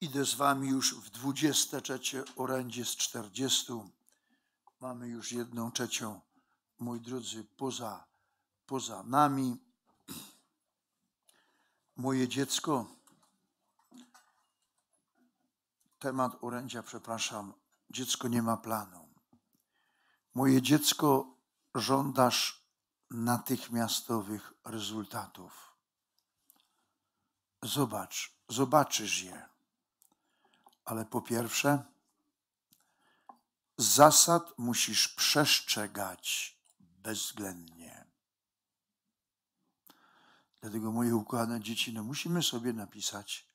Idę z wami już w 23 orędzie z 40. Mamy już jedną trzecią, moi drodzy, poza, poza nami. Moje dziecko, temat orędzia, przepraszam, dziecko nie ma planu. Moje dziecko, żądasz natychmiastowych rezultatów. Zobacz, zobaczysz je ale po pierwsze, zasad musisz przestrzegać bezwzględnie. Dlatego, moje ukochane dzieci, no musimy sobie napisać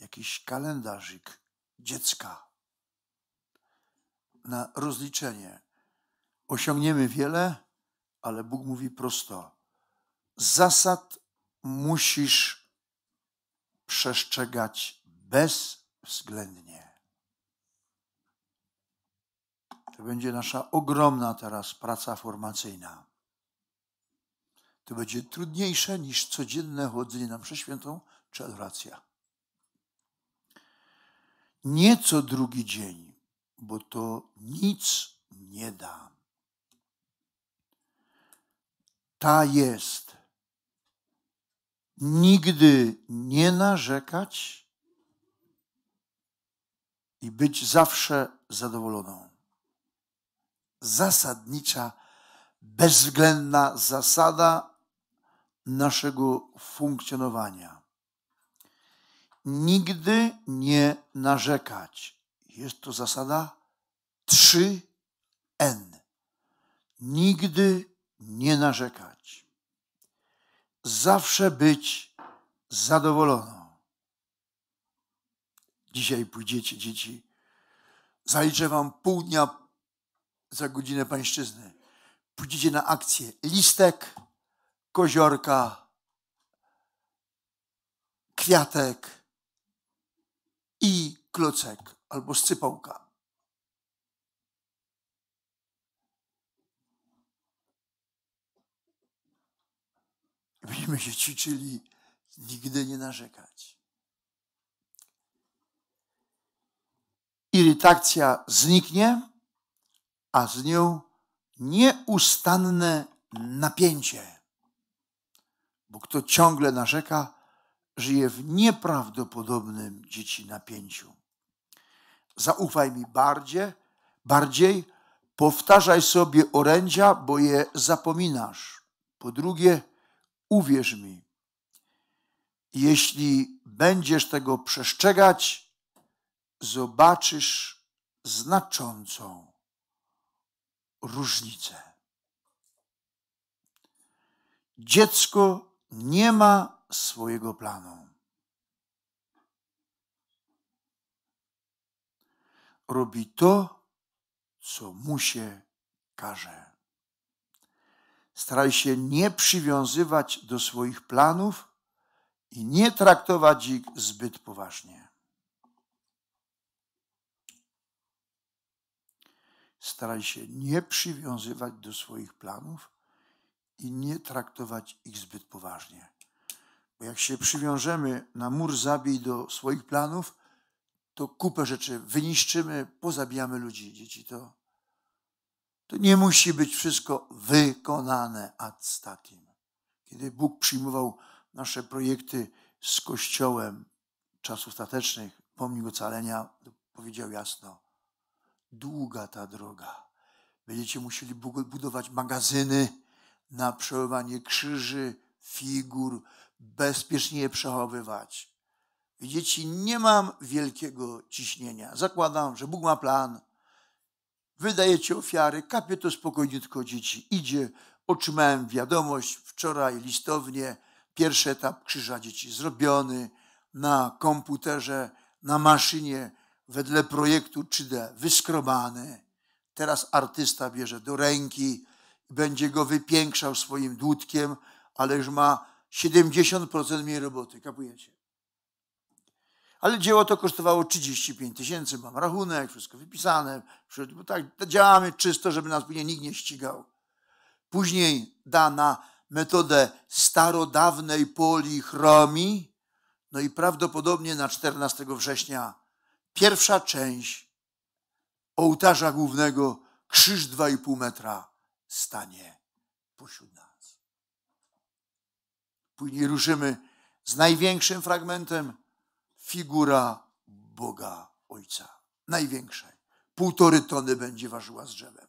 jakiś kalendarzyk dziecka na rozliczenie. Osiągniemy wiele, ale Bóg mówi prosto: zasad musisz przestrzegać bezwzględnie względnie. To będzie nasza ogromna teraz praca formacyjna. To będzie trudniejsze niż codzienne chodzenie na przeświętą czy adoracja. Nie co drugi dzień, bo to nic nie da. Ta jest. Nigdy nie narzekać i być zawsze zadowoloną. Zasadnicza, bezwzględna zasada naszego funkcjonowania. Nigdy nie narzekać. Jest to zasada 3N. Nigdy nie narzekać. Zawsze być zadowoloną. Dzisiaj pójdziecie, dzieci. Zaliczę wam pół dnia za godzinę pańszczyzny. Pójdziecie na akcję listek, koziorka, kwiatek i klocek albo scypałka. Byśmy się ćwiczyli nigdy nie narzekać. irytacja zniknie, a z nią nieustanne napięcie. Bo kto ciągle narzeka, żyje w nieprawdopodobnym dzieci napięciu. Zaufaj mi bardziej, bardziej powtarzaj sobie orędzia, bo je zapominasz. Po drugie, uwierz mi. Jeśli będziesz tego przestrzegać, zobaczysz znaczącą różnicę. Dziecko nie ma swojego planu. Robi to, co mu się każe. Staraj się nie przywiązywać do swoich planów i nie traktować ich zbyt poważnie. Staraj się nie przywiązywać do swoich planów i nie traktować ich zbyt poważnie. Bo jak się przywiążemy na mur zabij do swoich planów, to kupę rzeczy wyniszczymy, pozabijamy ludzi, dzieci. To, to nie musi być wszystko wykonane ad statim. Kiedy Bóg przyjmował nasze projekty z Kościołem czasów statecznych, pomnik ocalenia, powiedział jasno – długa ta droga. Będziecie musieli budować magazyny na przechowywanie krzyży, figur, bezpiecznie je przechowywać. Widzicie, nie mam wielkiego ciśnienia. Zakładam, że Bóg ma plan. Wydajecie ofiary, kapie to spokojniutko dzieci. Idzie, otrzymałem wiadomość wczoraj listownie. Pierwszy etap krzyża dzieci zrobiony na komputerze, na maszynie wedle projektu 3D, wyskrobany. Teraz artysta bierze do ręki, będzie go wypiększał swoim dłutkiem, ale już ma 70% mniej roboty, kapujecie? Ale dzieło to kosztowało 35 tysięcy, mam rachunek, wszystko wypisane, bo tak działamy czysto, żeby nas później nikt nie ścigał. Później da na metodę starodawnej polichromii, no i prawdopodobnie na 14 września Pierwsza część ołtarza głównego, krzyż 2,5 metra stanie pośród nas. Później ruszymy z największym fragmentem figura Boga Ojca. Największej. Półtory tony będzie ważyła z drzewem.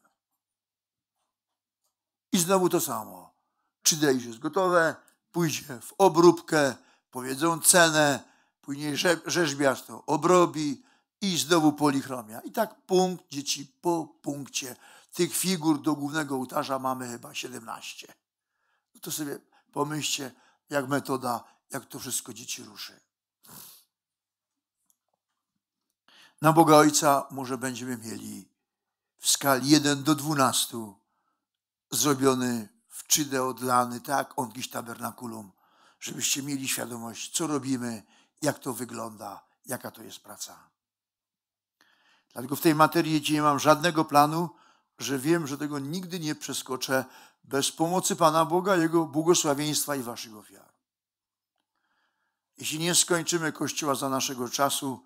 I znowu to samo. Czy już jest gotowe, pójdzie w obróbkę, powiedzą cenę, później rzeźbiarz to obrobi, i znowu polichromia. I tak punkt dzieci po punkcie. Tych figur do głównego ołtarza mamy chyba 17. No to sobie pomyślcie, jak metoda, jak to wszystko dzieci ruszy. Na Boga Ojca może będziemy mieli w skali 1 do 12 zrobiony w czydę odlany, tak, on gdzieś tabernakulum, żebyście mieli świadomość, co robimy, jak to wygląda, jaka to jest praca. Dlatego w tej materii nie mam żadnego planu, że wiem, że tego nigdy nie przeskoczę bez pomocy Pana Boga, Jego błogosławieństwa i Waszych ofiar. Jeśli nie skończymy Kościoła za naszego czasu,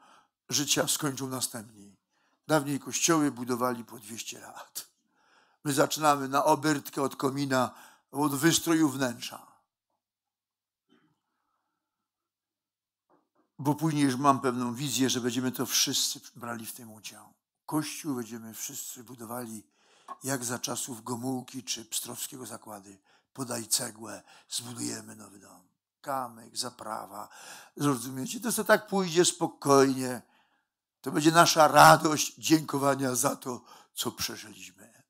życia skończą następni. Dawniej kościoły budowali po 200 lat. My zaczynamy na obertkę od komina, od wystroju wnętrza. bo później już mam pewną wizję, że będziemy to wszyscy brali w tym udział. Kościół będziemy wszyscy budowali jak za czasów Gomułki czy Pstrowskiego Zakłady. Podaj cegłę, zbudujemy nowy dom. Kamyk, zaprawa. Zrozumiecie? To co tak pójdzie spokojnie. To będzie nasza radość dziękowania za to, co przeżyliśmy.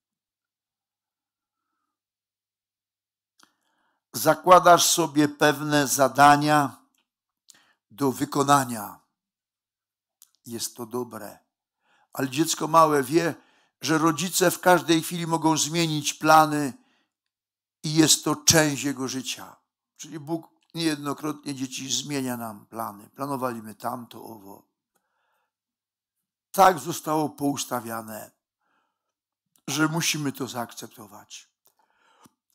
Zakładasz sobie pewne zadania, do wykonania. Jest to dobre. Ale dziecko małe wie, że rodzice w każdej chwili mogą zmienić plany i jest to część jego życia. Czyli Bóg niejednokrotnie dzieci zmienia nam plany. Planowaliśmy tamto, owo. Tak zostało poustawiane, że musimy to zaakceptować.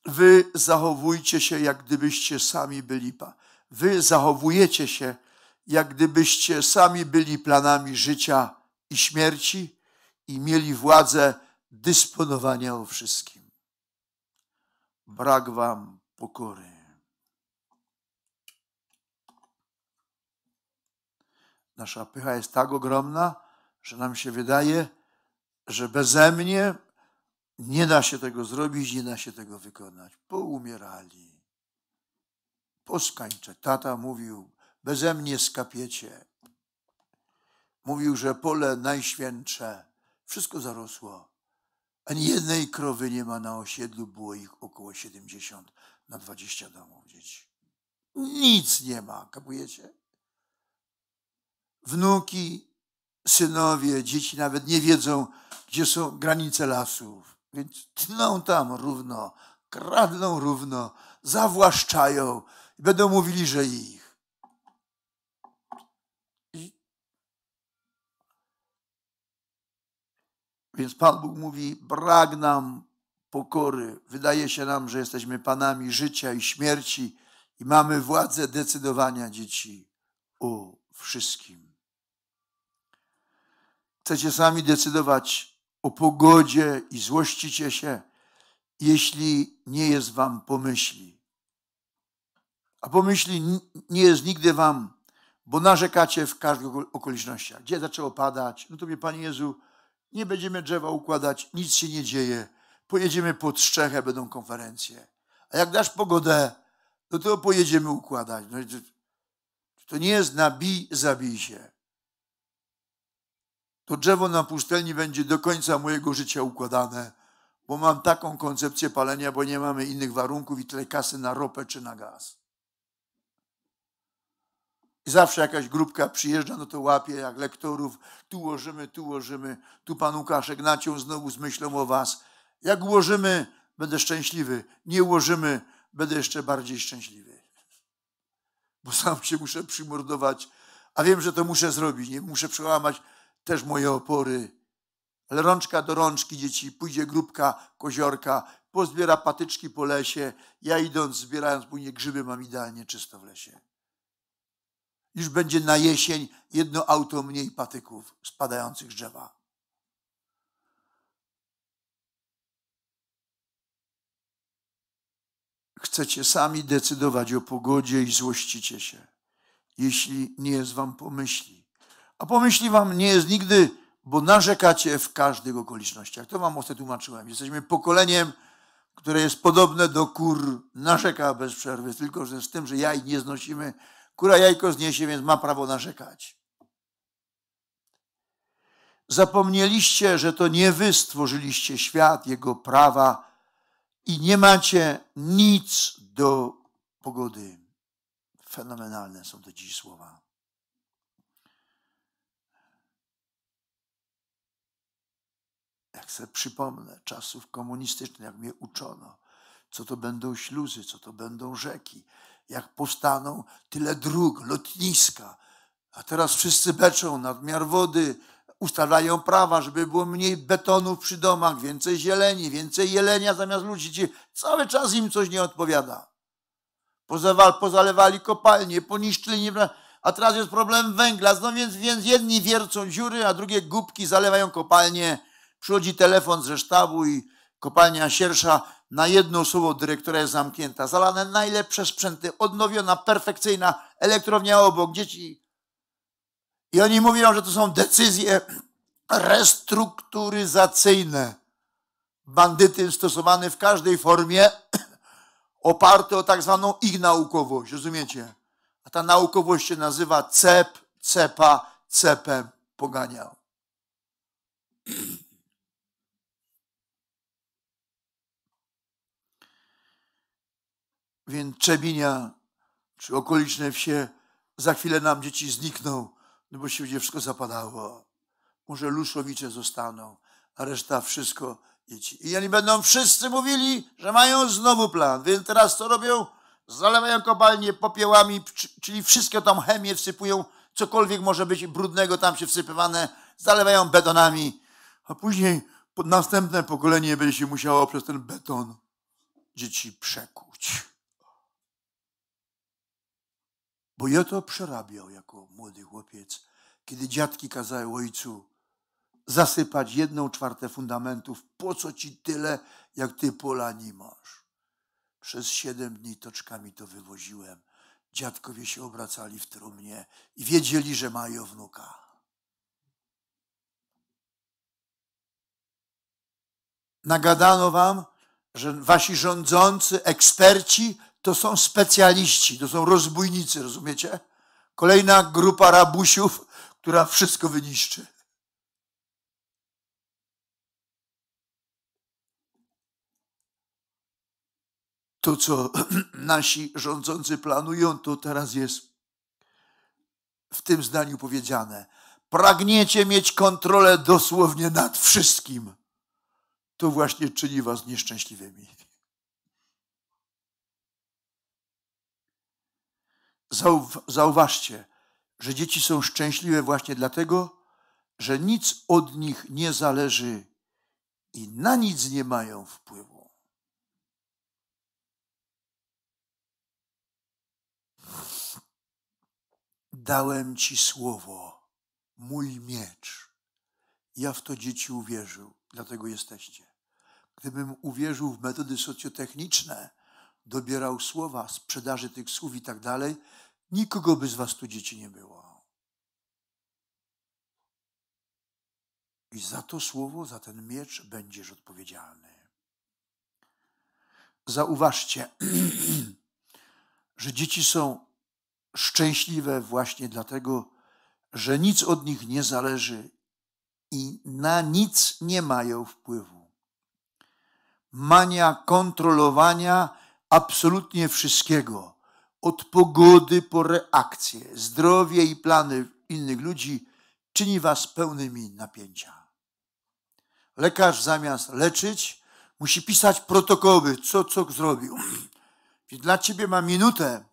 Wy zachowujcie się, jak gdybyście sami byli. Wy zachowujecie się, jak gdybyście sami byli planami życia i śmierci i mieli władzę dysponowania o wszystkim. Brak wam pokory. Nasza pycha jest tak ogromna, że nam się wydaje, że bezemnie nie da się tego zrobić, nie da się tego wykonać. Poumierali. Poskańcze. Tata mówił, beze mnie skapiecie. Mówił, że pole najświętsze, wszystko zarosło. Ani jednej krowy nie ma na osiedlu, było ich około 70 na 20 domów dzieci. Nic nie ma, kapujecie? Wnuki, synowie, dzieci nawet nie wiedzą, gdzie są granice lasów, więc tną tam równo, kradną równo, zawłaszczają i będą mówili, że ich. Więc Pan Bóg mówi: brak nam pokory. Wydaje się nam, że jesteśmy panami życia i śmierci i mamy władzę decydowania dzieci o wszystkim. Chcecie sami decydować o pogodzie i złościcie się, jeśli nie jest wam pomyśli. A pomyśli nie jest nigdy wam, bo narzekacie w każdych okolicznościach. Gdzie zaczęło padać? No to mnie, Panie Jezu, nie będziemy drzewa układać, nic się nie dzieje, pojedziemy pod strzechę, będą konferencje. A jak dasz pogodę, to no to pojedziemy układać. No, to nie jest nabij, zabij się. To drzewo na pustelni będzie do końca mojego życia układane, bo mam taką koncepcję palenia, bo nie mamy innych warunków i tyle kasy na ropę czy na gaz. I zawsze jakaś grupka przyjeżdża, no to łapie jak lektorów. Tu łożymy, tu łożymy. Tu pan Łukaszek naciął znowu z myślą o was. Jak ułożymy, będę szczęśliwy. Nie ułożymy, będę jeszcze bardziej szczęśliwy. Bo sam się muszę przymordować, a wiem, że to muszę zrobić. Nie muszę przełamać też moje opory. Ale rączka do rączki dzieci, pójdzie grupka koziorka, pozbiera patyczki po lesie. Ja idąc, zbierając później grzyby, mam idealnie czysto w lesie już będzie na jesień jedno auto mniej patyków spadających z drzewa. Chcecie sami decydować o pogodzie i złościcie się, jeśli nie jest wam pomyśli. A pomyśli wam nie jest nigdy, bo narzekacie w każdych okolicznościach. To wam ostatnio tłumaczyłem. Jesteśmy pokoleniem, które jest podobne do kur, narzeka bez przerwy, tylko że z tym, że jaj nie znosimy, Kura jajko zniesie, więc ma prawo narzekać. Zapomnieliście, że to nie wy stworzyliście świat, jego prawa i nie macie nic do pogody. Fenomenalne są te dziś słowa. Jak sobie przypomnę czasów komunistycznych, jak mnie uczono, co to będą śluzy, co to będą rzeki, jak powstaną tyle dróg, lotniska. A teraz wszyscy beczą nadmiar wody, ustalają prawa, żeby było mniej betonów przy domach, więcej zieleni, więcej jelenia zamiast ludzi. Cały czas im coś nie odpowiada. Pozawal, pozalewali kopalnie, poniszczyli. A teraz jest problem węgla. No więc, więc jedni wiercą dziury, a drugie gubki zalewają kopalnie. Przychodzi telefon ze sztabu i kopalnia siersza na jedno słowo dyrektora jest zamknięta, zalane najlepsze sprzęty, odnowiona, perfekcyjna elektrownia obok, dzieci. I oni mówią, że to są decyzje restrukturyzacyjne. Bandytyzm stosowany w każdej formie, oparty o tak zwaną ich naukowość, rozumiecie? A ta naukowość się nazywa CEP, CEPA, CEPem poganiał. więc Czebinia czy okoliczne wsie za chwilę nam dzieci znikną, no bo się będzie wszystko zapadało. Może Luszowicze zostaną, a reszta wszystko dzieci. I oni będą wszyscy mówili, że mają znowu plan. Więc teraz co robią? Zalewają kopalnie popiołami, czyli wszystkie tam chemię wsypują, cokolwiek może być brudnego tam się wsypywane, zalewają betonami, a później następne pokolenie będzie się musiało przez ten beton dzieci przekuć. Bo ja to przerabiał jako młody chłopiec, kiedy dziadki kazały ojcu zasypać jedną czwartę fundamentów, po co ci tyle, jak ty pola nie masz. Przez siedem dni toczkami to wywoziłem. Dziadkowie się obracali w trumnie i wiedzieli, że mają wnuka. Nagadano wam, że wasi rządzący, eksperci to są specjaliści, to są rozbójnicy, rozumiecie? Kolejna grupa rabusiów, która wszystko wyniszczy. To, co nasi rządzący planują, to teraz jest w tym zdaniu powiedziane. Pragniecie mieć kontrolę dosłownie nad wszystkim. To właśnie czyni was nieszczęśliwymi. Zauważcie, że dzieci są szczęśliwe właśnie dlatego, że nic od nich nie zależy i na nic nie mają wpływu. Dałem ci słowo, mój miecz. Ja w to dzieci uwierzył, dlatego jesteście. Gdybym uwierzył w metody socjotechniczne, dobierał słowa, sprzedaży tych słów i tak dalej, nikogo by z was tu dzieci nie było. I za to słowo, za ten miecz będziesz odpowiedzialny. Zauważcie, że dzieci są szczęśliwe właśnie dlatego, że nic od nich nie zależy i na nic nie mają wpływu. Mania kontrolowania absolutnie wszystkiego od pogody po reakcję, zdrowie i plany innych ludzi czyni was pełnymi napięcia. Lekarz zamiast leczyć, musi pisać protokoły, co co zrobił. Więc dla ciebie ma minutę,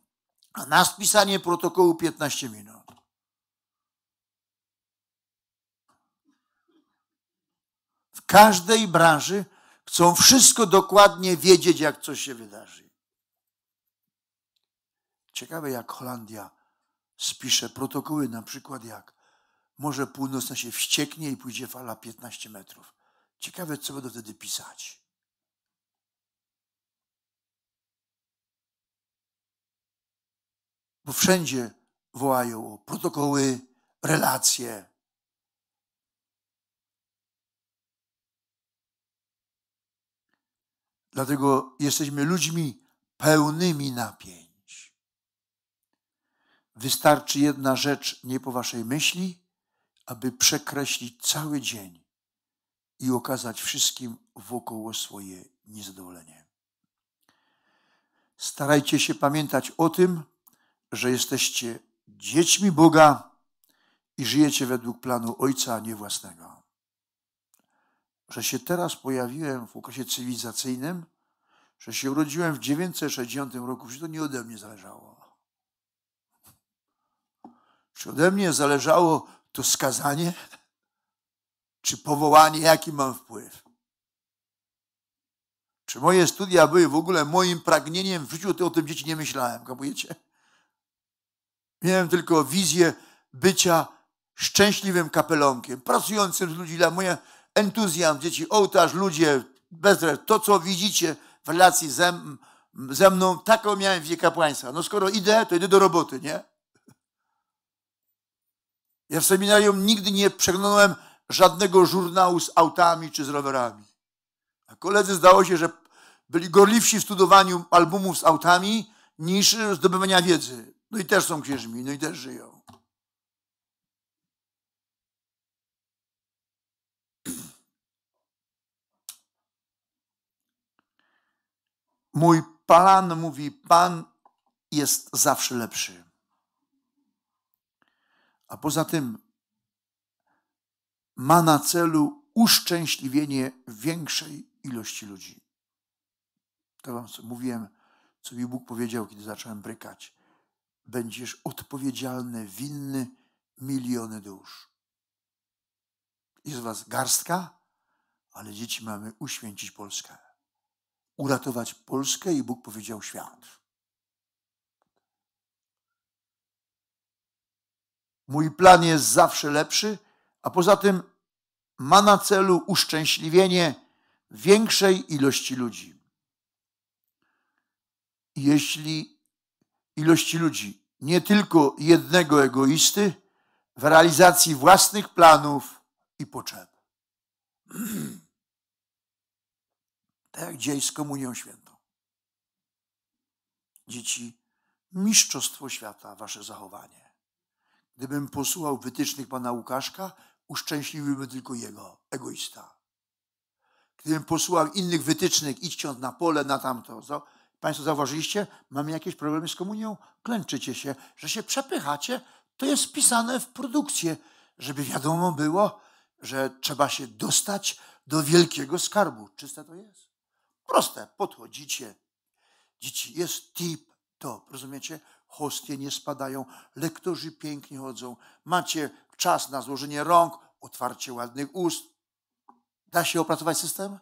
a na spisanie protokołu 15 minut. W każdej branży chcą wszystko dokładnie wiedzieć, jak coś się wydarzy. Ciekawe, jak Holandia spisze protokoły, na przykład jak Morze Północne się wścieknie i pójdzie fala 15 metrów. Ciekawe, co będą wtedy pisać. Bo wszędzie wołają o protokoły, relacje. Dlatego jesteśmy ludźmi pełnymi napięć. Wystarczy jedna rzecz nie po waszej myśli, aby przekreślić cały dzień i okazać wszystkim wokoło swoje niezadowolenie. Starajcie się pamiętać o tym, że jesteście dziećmi Boga i żyjecie według planu Ojca, a nie własnego. Że się teraz pojawiłem w okresie cywilizacyjnym, że się urodziłem w 960 roku, że to nie ode mnie zależało czy ode mnie zależało to skazanie? Czy powołanie? Jaki mam wpływ? Czy moje studia były w ogóle moim pragnieniem? W życiu o tym dzieci nie myślałem, kapujecie? Miałem tylko wizję bycia szczęśliwym kapelonkiem, pracującym z ludźmi. Dla moje entuzjazm, dzieci, ołtarz, ludzie, bezres, to co widzicie w relacji ze, ze mną, taką miałem wizję kapłaństwa. No skoro idę, to idę do roboty, nie? Ja w seminarium nigdy nie przeglądałem żadnego żurnału z autami czy z rowerami. A koledzy zdało się, że byli gorliwsi w studowaniu albumów z autami niż zdobywania wiedzy. No i też są księżmi, no i też żyją. Mój pan mówi Pan, jest zawsze lepszy a poza tym ma na celu uszczęśliwienie większej ilości ludzi. To wam co mówiłem, co mi Bóg powiedział, kiedy zacząłem brykać. Będziesz odpowiedzialny, winny miliony dusz. Jest was garstka, ale dzieci mamy uświęcić Polskę. Uratować Polskę i Bóg powiedział świat. Mój plan jest zawsze lepszy, a poza tym ma na celu uszczęśliwienie większej ilości ludzi. Jeśli ilości ludzi, nie tylko jednego egoisty, w realizacji własnych planów i potrzeb. tak jak dzień z Komunią Świętą. Dzieci, mistrzostwo świata, wasze zachowanie. Gdybym posłuchał wytycznych pana Łukaszka, uszczęśliwiłbym tylko jego, egoista. Gdybym posłuchał innych wytycznych, idźcie na pole, na tamto, co? Państwo zauważyliście, mamy jakieś problemy z komunią, klęczycie się, że się przepychacie, to jest wpisane w produkcję, żeby wiadomo było, że trzeba się dostać do wielkiego skarbu. Czyste to jest? Proste, podchodzicie. Dzieci jest tip top, rozumiecie? hostie nie spadają, lektorzy pięknie chodzą. Macie czas na złożenie rąk, otwarcie ładnych ust. Da się opracować system?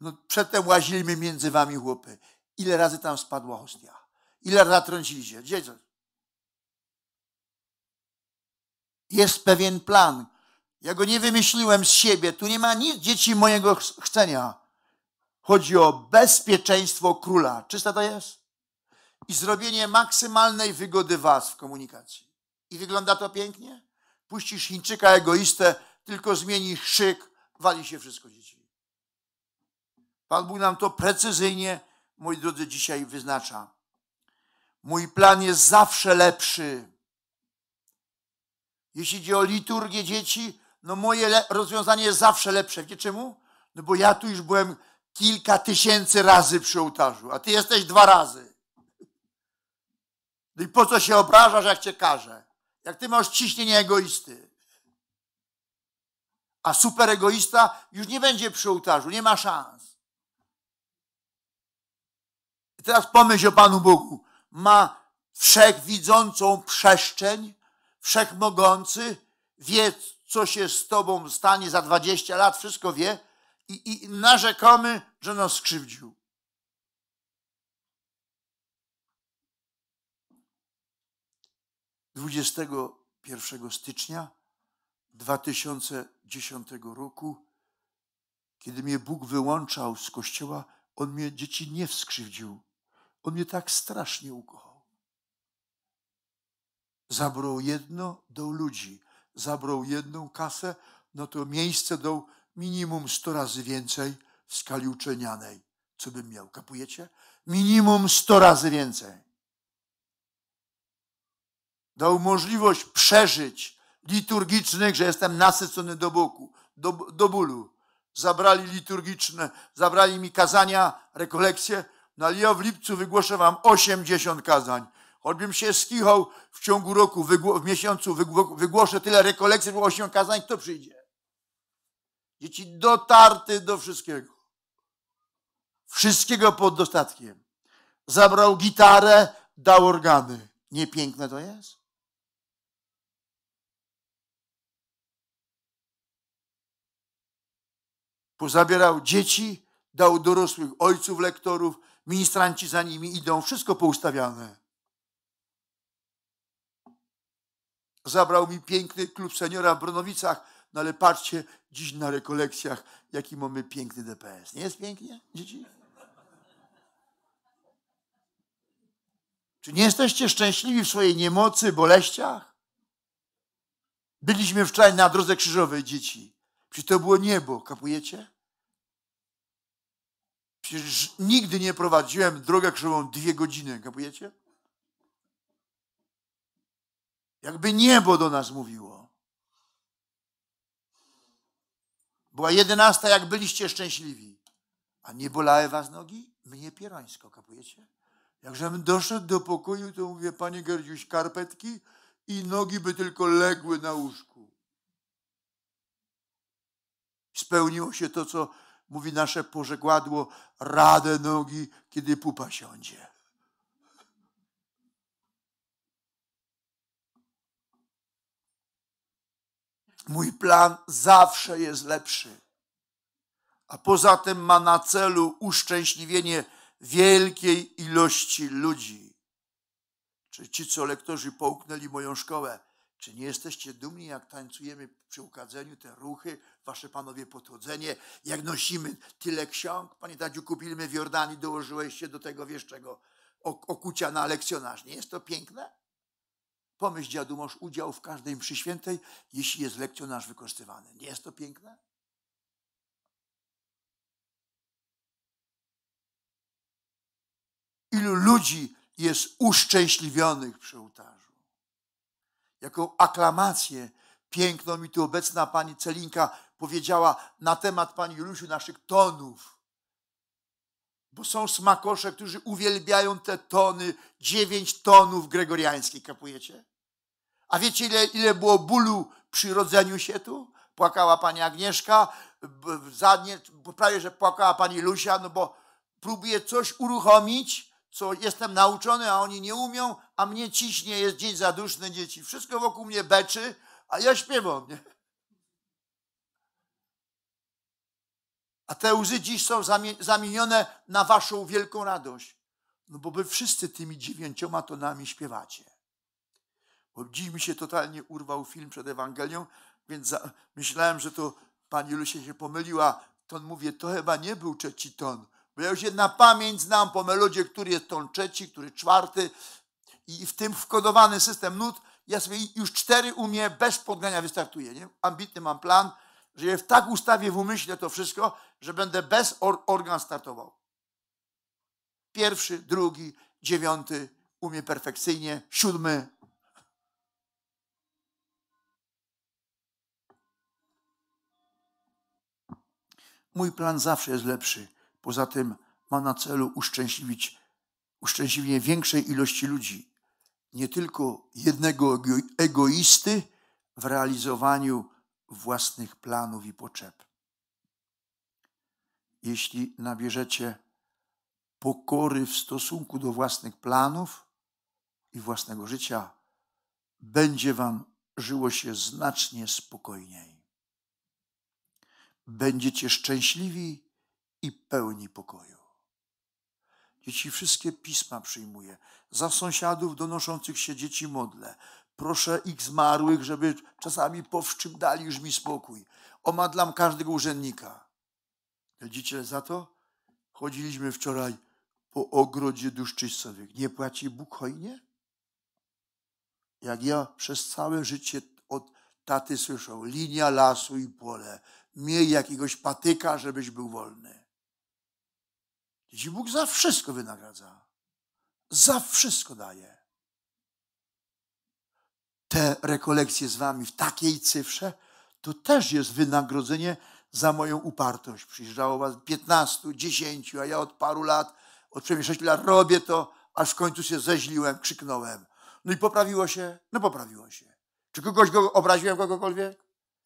No, przedtem łazimy między wami, chłopy. Ile razy tam spadła hostia? Ile natrąciliście? Gdzie to? Jest pewien plan. Ja go nie wymyśliłem z siebie. Tu nie ma nic dzieci mojego chcenia. Chodzi o bezpieczeństwo króla. Czyste to jest? i zrobienie maksymalnej wygody was w komunikacji. I wygląda to pięknie? Puścisz Chińczyka egoistę, tylko zmieni szyk, wali się wszystko dzieci. Pan Bóg nam to precyzyjnie, moi drodzy, dzisiaj wyznacza. Mój plan jest zawsze lepszy. Jeśli idzie o liturgię dzieci, no moje rozwiązanie jest zawsze lepsze. Wiecie czemu? No bo ja tu już byłem kilka tysięcy razy przy ołtarzu, a ty jesteś dwa razy. No I po co się obrażasz, jak cię każe? Jak ty masz ciśnienie egoisty. A super egoista już nie będzie przy ołtarzu, nie ma szans. I teraz pomyśl o Panu Bogu. Ma wszechwidzącą przestrzeń, wszechmogący, wie, co się z tobą stanie za 20 lat, wszystko wie i, i narzekamy, że nas skrzywdził. 21 stycznia 2010 roku, kiedy mnie Bóg wyłączał z kościoła, On mnie dzieci nie wskrzywdził. On mnie tak strasznie ukochał. Zabrał jedno, do ludzi. Zabrał jedną kasę, no to miejsce dał minimum 100 razy więcej w skali uczenianej. Co bym miał, kapujecie? Minimum 100 razy więcej. Dał możliwość przeżyć liturgicznych, że jestem nasycony do, boku, do, do bólu. Zabrali liturgiczne, zabrali mi kazania, rekolekcje, no ale ja w lipcu wygłoszę wam 80 kazań. Choćbym się skichał w ciągu roku, w miesiącu wygłoszę tyle rekolekcji, było 8 kazań, kto przyjdzie? Dzieci dotarty do wszystkiego. Wszystkiego pod dostatkiem. Zabrał gitarę, dał organy. Niepiękne to jest? Pozabierał dzieci, dał dorosłych ojców, lektorów, ministranci za nimi idą, wszystko poustawiane. Zabrał mi piękny klub seniora w Bronowicach, no ale patrzcie dziś na rekolekcjach, jaki mamy piękny DPS. Nie jest pięknie, dzieci? Czy nie jesteście szczęśliwi w swojej niemocy, boleściach? Byliśmy wczoraj na drodze krzyżowej, dzieci. Przecież to było niebo, kapujecie? Przecież nigdy nie prowadziłem drogę krzyżową dwie godziny, kapujecie? Jakby niebo do nas mówiło. Była jedenasta, jak byliście szczęśliwi. A nie bolały was nogi? Mnie pierońsko, kapujecie? Jakżem doszedł do pokoju, to mówię, panie Gerdziuś, karpetki i nogi by tylko legły na łóżku. Spełniło się to, co mówi nasze pożegładło, radę nogi, kiedy pupa siądzie. Mój plan zawsze jest lepszy, a poza tym ma na celu uszczęśliwienie wielkiej ilości ludzi. Czy ci, co lektorzy połknęli moją szkołę, czy nie jesteście dumni, jak tańcujemy przy ukadzeniu te ruchy, wasze panowie potłodzenie, jak nosimy tyle ksiąg. Panie Tadziu, kupiliśmy w Jordanii, dołożyłeś się do tego, wiesz czego, okucia na lekcjonarz. Nie jest to piękne? Pomyśl, dziadu, masz udział w każdej mszy świętej, jeśli jest lekcjonarz wykorzystywany. Nie jest to piękne? Ilu ludzi jest uszczęśliwionych przy ołtarzu? Jaką aklamację piękną mi tu obecna pani Celinka powiedziała na temat, pani Julusiu naszych tonów. Bo są smakosze, którzy uwielbiają te tony, dziewięć tonów gregoriańskich, kapujecie? A wiecie, ile, ile było bólu przy rodzeniu się tu? Płakała Pani Agnieszka, zadnie, prawie, że płakała Pani Lusia, no bo próbuje coś uruchomić, co jestem nauczony, a oni nie umią, a mnie ciśnie, jest dzień zaduszny, dzieci. Wszystko wokół mnie beczy, a ja śpiewam, nie? A te łzy dziś są zamienione na waszą wielką radość. No bo wy wszyscy tymi dziewięcioma tonami śpiewacie. Bo dziś mi się totalnie urwał film przed Ewangelią, więc za, myślałem, że to pani Lucia się pomyliła. Ton mówię, to chyba nie był trzeci ton. Bo ja już jedna pamięć znam po melodzie, który jest ton trzeci, który czwarty. I w tym wkodowany system nut, ja sobie już cztery umie bez podgania wystartuję. Nie? Ambitny mam plan, że je tak ustawię w umyśle to wszystko, że będę bez or organ startował. Pierwszy, drugi, dziewiąty, umie perfekcyjnie, siódmy. Mój plan zawsze jest lepszy. Poza tym ma na celu uszczęśliwić uszczęśliwienie większej ilości ludzi, nie tylko jednego egoisty w realizowaniu własnych planów i potrzeb. Jeśli nabierzecie pokory w stosunku do własnych planów i własnego życia, będzie Wam żyło się znacznie spokojniej. Będziecie szczęśliwi i pełni pokoju. Dzieci wszystkie pisma przyjmuje. Za sąsiadów donoszących się dzieci modlę. Proszę ich zmarłych, żeby czasami powszczym dali już mi spokój. Omadlam każdego urzędnika. Widzicie za to? Chodziliśmy wczoraj po ogrodzie duszczystowych. Nie płaci Bóg hojnie? Jak ja przez całe życie od taty słyszał, linia lasu i pole, miej jakiegoś patyka, żebyś był wolny. Dziś Bóg za wszystko wynagradza. Za wszystko daje te rekolekcje z wami w takiej cyfrze, to też jest wynagrodzenie za moją upartość. Przyjeżdżało was 15, 10, a ja od paru lat, od przynajmniej 6 lat robię to, aż w końcu się zeźliłem, krzyknąłem. No i poprawiło się? No poprawiło się. Czy kogoś go obraziłem, kogokolwiek?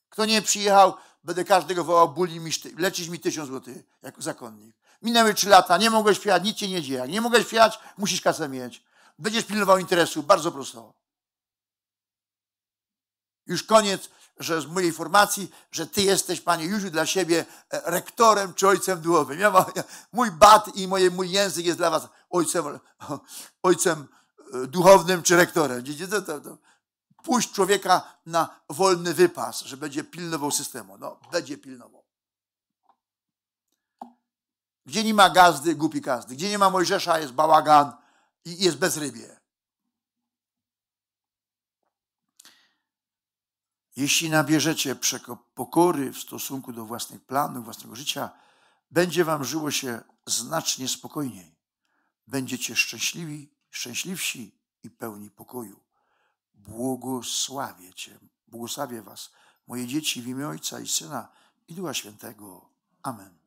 Kto nie przyjechał, będę każdego wołał, buli mi, lecić mi tysiąc złotych, jako zakonnik. Minęły trzy lata, nie mogłeś śpiewać, nic cię nie dzieje. nie mogłeś śpiewać, musisz kasę mieć. Będziesz pilnował interesu, bardzo prosto. Już koniec, że z mojej formacji, że Ty jesteś, Panie Józiu, dla siebie e, rektorem czy ojcem duchowym. Ja mam, mój bat i moje, mój język jest dla Was ojcem, ojcem e, duchownym czy rektorem. To, Puść człowieka na wolny wypas, że będzie pilnował systemu. No, będzie pilnował. Gdzie nie ma gazdy, głupi gazdy. Gdzie nie ma Mojżesza, jest bałagan i jest bezrybie. Jeśli nabierzecie pokory w stosunku do własnych planów, własnego życia, będzie wam żyło się znacznie spokojniej. Będziecie szczęśliwi, szczęśliwsi i pełni pokoju. Błogosławię Cię, błogosławię Was, moje dzieci w imię Ojca i Syna i Ducha Świętego. Amen.